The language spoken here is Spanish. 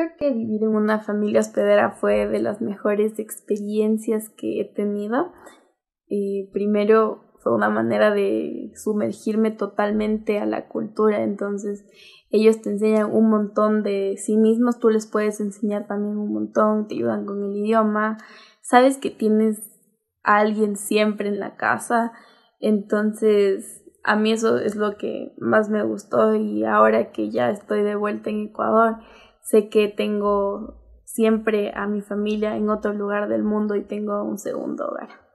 creo que vivir en una familia hospedera fue de las mejores experiencias que he tenido. primero fue una manera de sumergirme totalmente a la cultura, entonces ellos te enseñan un montón de sí mismos, tú les puedes enseñar también un montón, te ayudan con el idioma, sabes que tienes a alguien siempre en la casa, entonces a mí eso es lo que más me gustó y ahora que ya estoy de vuelta en Ecuador, sé que tengo siempre a mi familia en otro lugar del mundo y tengo un segundo hogar.